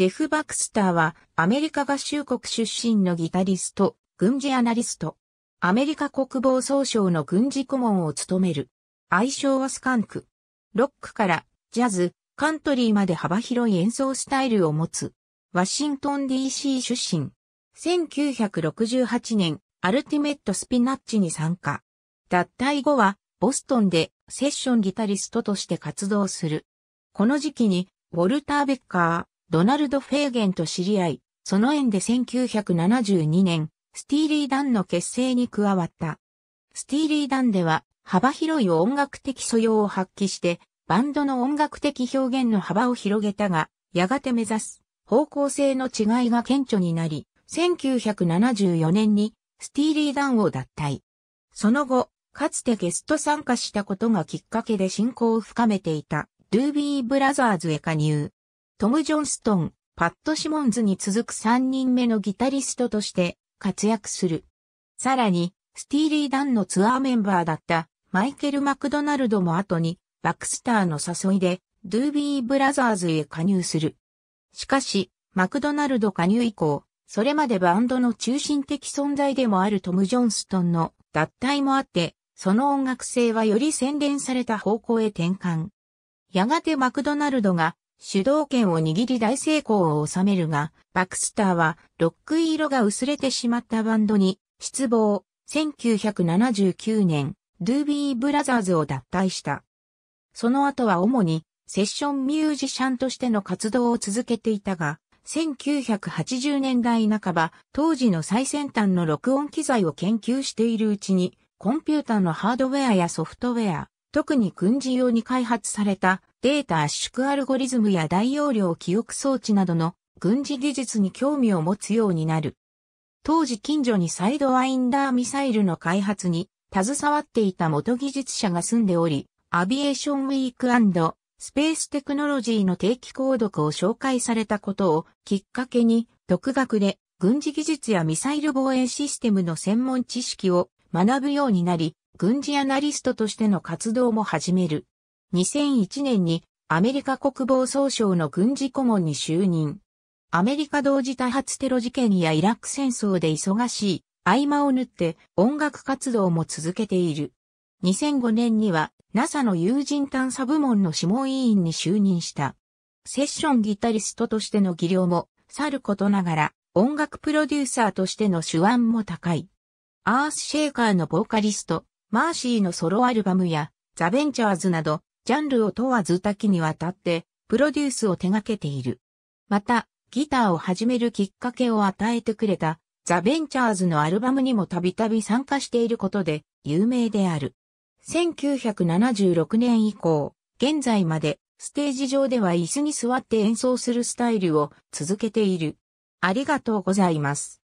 ジェフ・バクスターはアメリカ合衆国出身のギタリスト、軍事アナリスト。アメリカ国防総省の軍事顧問を務める。愛称はスカンク。ロックからジャズ、カントリーまで幅広い演奏スタイルを持つ。ワシントン DC 出身。1968年、アルティメットスピナッチに参加。脱退後は、ボストンでセッションギタリストとして活動する。この時期に、ウォルター・ベッカー、ドナルド・フェーゲンと知り合い、その縁で1972年、スティーリー・ダンの結成に加わった。スティーリー・ダンでは、幅広い音楽的素養を発揮して、バンドの音楽的表現の幅を広げたが、やがて目指す方向性の違いが顕著になり、1974年にスティーリー・ダンを脱退。その後、かつてゲスト参加したことがきっかけで進行を深めていた、ゥービー・ブラザーズへ加入。トム・ジョンストン、パット・シモンズに続く3人目のギタリストとして活躍する。さらに、スティーリー・ダンのツアーメンバーだったマイケル・マクドナルドも後にバクスターの誘いでドゥービー・ブラザーズへ加入する。しかし、マクドナルド加入以降、それまでバンドの中心的存在でもあるトム・ジョンストンの脱退もあって、その音楽性はより洗練された方向へ転換。やがてマクドナルドが主導権を握り大成功を収めるが、バクスターはロック色が薄れてしまったバンドに失望。1979年、ドゥービーブラザーズを脱退した。その後は主にセッションミュージシャンとしての活動を続けていたが、1980年代半ば、当時の最先端の録音機材を研究しているうちに、コンピュータのハードウェアやソフトウェア、特に軍事用に開発されたデータ圧縮アルゴリズムや大容量記憶装置などの軍事技術に興味を持つようになる。当時近所にサイドワインダーミサイルの開発に携わっていた元技術者が住んでおり、アビエーションウィークスペーステクノロジーの定期購読を紹介されたことをきっかけに、独学で軍事技術やミサイル防衛システムの専門知識を学ぶようになり、軍事アナリストとしての活動も始める。2001年にアメリカ国防総省の軍事顧問に就任。アメリカ同時多発テロ事件やイラク戦争で忙しい合間を縫って音楽活動も続けている。2005年には NASA の有人探査部門の諮問委員に就任した。セッションギタリストとしての技量もさることながら音楽プロデューサーとしての手腕も高い。アースシェイカーのボーカリスト、マーシーのソロアルバムやザ・ベンチャーズなどジャンルを問わず多岐にわたって、プロデュースを手掛けている。また、ギターを始めるきっかけを与えてくれた、ザ・ベンチャーズのアルバムにもたびたび参加していることで、有名である。1976年以降、現在まで、ステージ上では椅子に座って演奏するスタイルを続けている。ありがとうございます。